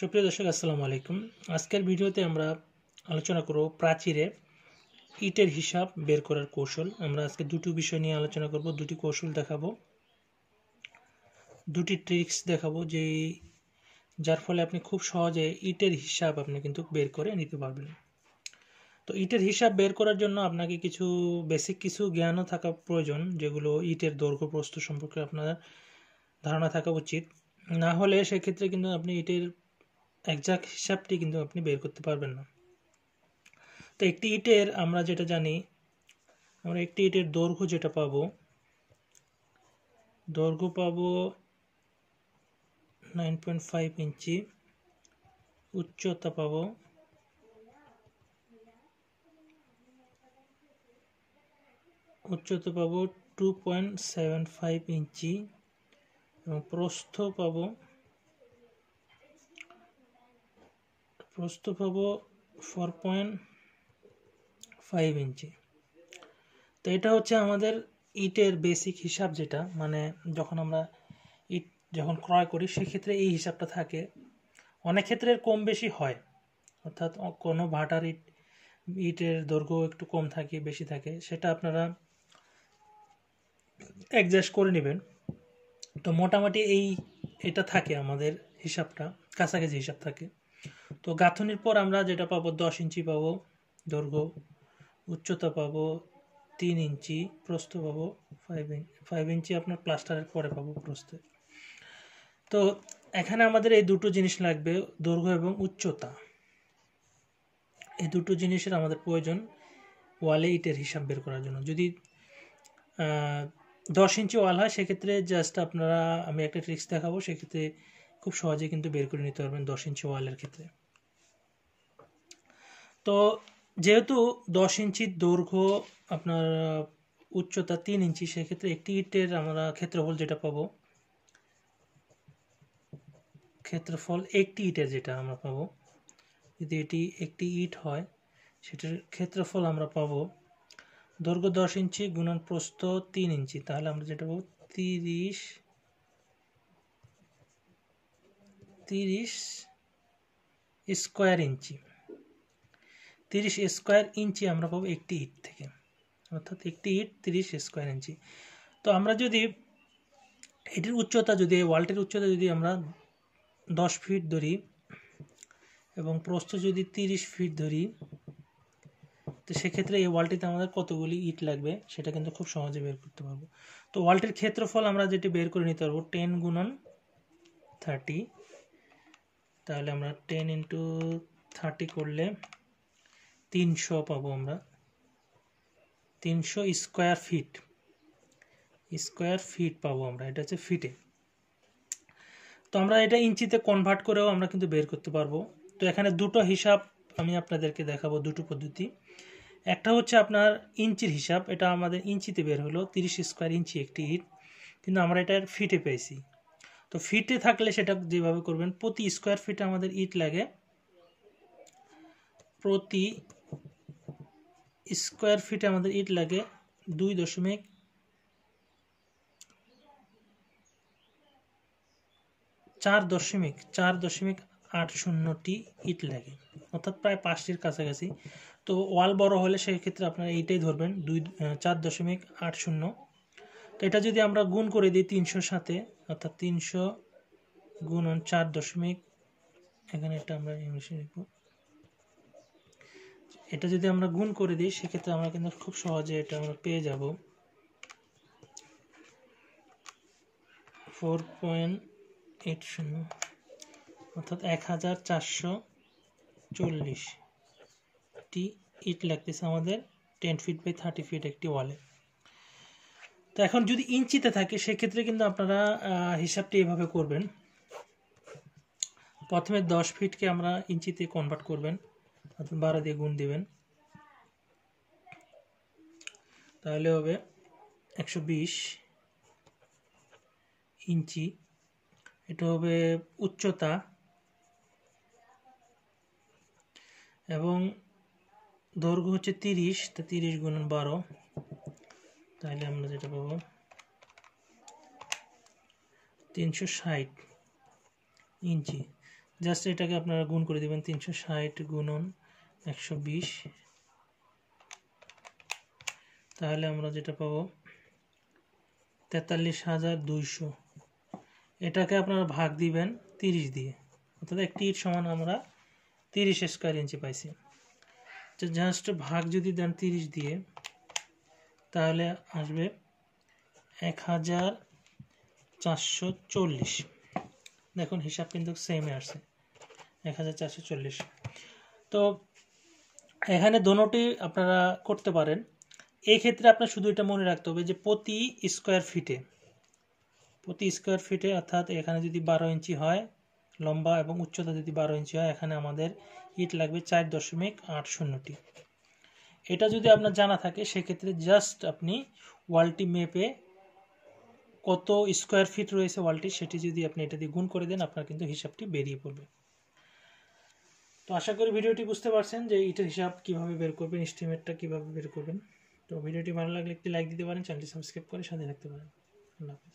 সুপ্রিয় দর্শক আসসালামু আলাইকুম আজকের ভিডিওতে আমরা আলোচনা করব প্রাচীরে ইটের হিসাব বের করার কৌশল আমরা আজকে দুটি বিষয় নিয়ে আলোচনা করব দুটি কৌশল দেখাবো দুটি ট্রিক্স দেখাবো যে যার ফলে আপনি খুব সহজে ইটের হিসাব আপনি কিন্তু বের করে নিতে পারবেন তো ইটের হিসাব বের করার জন্য আপনাকে কিছু বেসিক কিছু জ্ঞানও থাকা প্রয়োজন যেগুলো ইটের দৈর্ঘ্য প্রস্থ সম্পর্কে আপনার ধারণা থাকা উচিত না হলে সেক্ষেত্রে কিন্তু আপনি ইটের একজাক্ট হিসাবটি কিন্তু আপনি বের করতে পারবেন না তো একটি ইটের আমরা যেটা জানি আমরা একটি ইটের দৈর্ঘ্য যেটা পাব দৈর্ঘ্য পাব নাইন পয়েন্ট ফাইভ ইঞ্চি উচ্চতা পাব উচ্চতা পাব টু পয়েন্ট সেভেন ফাইভ ইঞ্চি এবং প্রস্থ পাবো প্রস্থ পাবো ফোর পয়েন্ট ফাইভ ইঞ্চি তো এটা হচ্ছে আমাদের ইটের বেসিক হিসাব যেটা মানে যখন আমরা ইট যখন ক্রয় করি সেক্ষেত্রে এই হিসাবটা থাকে অনেক ক্ষেত্রে কম বেশি হয় অর্থাৎ কোনো ভাটার ইট ইটের দৈর্ঘ্য একটু কম থাকে বেশি থাকে সেটা আপনারা অ্যাডজাস্ট করে নেবেন তো মোটামুটি এই এটা থাকে আমাদের হিসাবটা কাছাকাছি হিসাব থাকে তো গাঁথনির পর আমরা যেটা পাবো দশ ইঞ্চি পাবো দৈর্ঘ্য উচ্চতা পাবো তিন ইঞ্চি প্রস্থ পাবো ফাইভ ইঞ্চি ফাইভ ইঞ্চি আপনার প্লাস্টারের পরে পাবো প্রস্থে তো এখানে আমাদের এই দুটো জিনিস লাগবে দৈর্ঘ্য এবং উচ্চতা এই দুটো জিনিসের আমাদের প্রয়োজন ওয়ালে ইটের হিসাব বের করার জন্য যদি দশ ইঞ্চি ওয়াল হয় সেক্ষেত্রে জাস্ট আপনারা আমি একটা ট্রিক্স দেখাবো সেক্ষেত্রে খুব সহজে কিন্তু বের করে নিতে পারবেন দশ ইঞ্চি ওয়ালের ক্ষেত্রে তো যেহেতু দশ ইঞ্চির দৈর্ঘ্য আপনার উচ্চতা তিন ইঞ্চি সেক্ষেত্রে একটি ইটের আমরা ক্ষেত্রফল যেটা পাবো ক্ষেত্রফল একটি ইটের যেটা আমরা পাবো যদি এটি একটি ইট হয় সেটার ক্ষেত্রফল আমরা পাবো দৈর্ঘ্য দশ ইঞ্চি গুণন প্রস্থ তিন ইঞ্চি তাহলে আমরা যেটা পাবো তিরিশ তিরিশ স্কোয়ার ইঞ্চি তিরিশ স্কয়ার ইঞ্চি আমরা পাবো একটি ইট থেকে অর্থাৎ একটি ইট তিরিশ স্কোয়ার ইঞ্চি তো আমরা যদি এটির উচ্চতা যদি ওয়ালটির উচ্চতা যদি আমরা দশ ফিট ধরি এবং প্রস্থ যদি তিরিশ ফিট ধরি তো সেক্ষেত্রে এই ওয়ালটিতে আমাদের কতগুলি ইট লাগবে সেটা কিন্তু খুব সহজে বের করতে পারবো তো ওয়ালটির ক্ষেত্রফল আমরা যেটি বের করে নিতে পারবো টেন গুণন থার্টি তাহলে আমরা টেন ইন্টু থার্টি করলে তিনশো পাবো আমরা তিনশো স্কোয়ার ফিট স্কোয়ার ফিট পাবো আমরা এটা হচ্ছে ফিটে তো আমরা এটা ইঞ্চিতে কনভার্ট করেও আমরা কিন্তু বের করতে পারবো তো এখানে দুটো হিসাব আমি আপনাদেরকে দেখাবো দুটো পদ্ধতি একটা হচ্ছে আপনার ইঞ্চির হিসাব এটা আমাদের ইঞ্চিতে বের হলো তিরিশ স্কোয়ার ইঞ্চি একটি ইট কিন্তু আমরা এটার ফিটে পেয়েছি তো ফিটে থাকলে সেটা যেভাবে করবেন প্রতি স্কোয়ার ফিটে আমাদের ইট লাগে প্রতি স্কোয়ার ফিটে আমাদের ইট লাগে দুই দশমিক চার দশমিক চার দশমিক আট শূন্যটি ইট লাগে অর্থাৎ প্রায় পাঁচটির কাছাকাছি তো ওয়াল বড় হলে সেক্ষেত্রে আপনারা এইটাই ধরবেন দুই চার দশমিক আট শূন্য তো এটা যদি আমরা গুণ করে দিই তিনশোর সাথে অর্থাৎ তিনশো গুণন চার দশমিক এখানে এটা আমরা ইংলিশে লিখব এটা যদি আমরা গুণ করে দিই সেক্ষেত্রে আমরা কিন্তু খুব সহজে এটা আমরা পেয়ে যাব ফোর পয়েন্ট এইট শূন্য অর্থাৎ এক হাজার চারশো চল্লিশ টি ইট লাগতেছে আমাদের ten feet by thirty feet একটি ওয়ালে তো এখন যদি ইঞ্চিতে থাকে সেক্ষেত্রে কিন্তু আপনারা হিসাবটি এভাবে করবেন প্রথমে দশ ফিটকে আমরা ইঞ্চিতে কনভার্ট করবেন অর্থাৎ বারো দিয়ে গুণ দিবেন তাহলে হবে একশো বিশ ইঞ্চি এটা হবে উচ্চতা এবং দৈর্ঘ্য হচ্ছে তিরিশ তা তিরিশ গুণ বারো তাহলে আমরা যেটা পাবো তিনশো ষাট ইঞ্চি জাস্ট এটাকে আপনারা গুণ করে দেবেন তিনশো ষাট গুণন একশো বিশ তাহলে আমরা যেটা পাবো তেতাল্লিশ হাজার দুইশো এটাকে আপনারা ভাগ দিবেন তিরিশ দিয়ে অর্থাৎ একটি ইট সমান আমরা তিরিশ স্কোয়ার ইঞ্চি পাইছি জাস্ট ভাগ যদি দেন তিরিশ দিয়ে তাহলে আসবে এক হাজার চারশো চল্লিশ দেখুন হিসাব কিন্তু সেমে আসছে এক হাজার চারশো চল্লিশ তো এখানে দোনোটি আপনারা করতে পারেন এই ক্ষেত্রে আপনার শুধু এটা মনে রাখতে হবে যে প্রতি স্কোয়ার ফিটে প্রতি স্কোয়ার ফিটে অর্থাৎ এখানে যদি বারো ইঞ্চি হয় লম্বা এবং উচ্চতা যদি বারো ইঞ্চি হয় এখানে আমাদের ইট লাগবে চার দশমিক আট শূন্যটি এটা যদি আপনার জানা থাকে সেক্ষেত্রে জাস্ট আপনি ওয়ালটি মেপে কত স্কোয়ার ফিট রয়েছে ওয়ালটি সেটি যদি আপনি এটা দিয়ে গুণ করে দেন আপনার কিন্তু হিসাবটি বেরিয়ে পড়বে তো আশা করি ভিডিওটি বুঝতে পারছেন যে এটার হিসাব কিভাবে বের করবেন এস্টিমেটটা কিভাবে বের করবেন তো ভিডিওটি ভালো লাগলে একটি লাইক দিতে পারেন চ্যানেলটি সাবস্ক্রাইব করে সাথে থাকতে পারেন আল্লাহ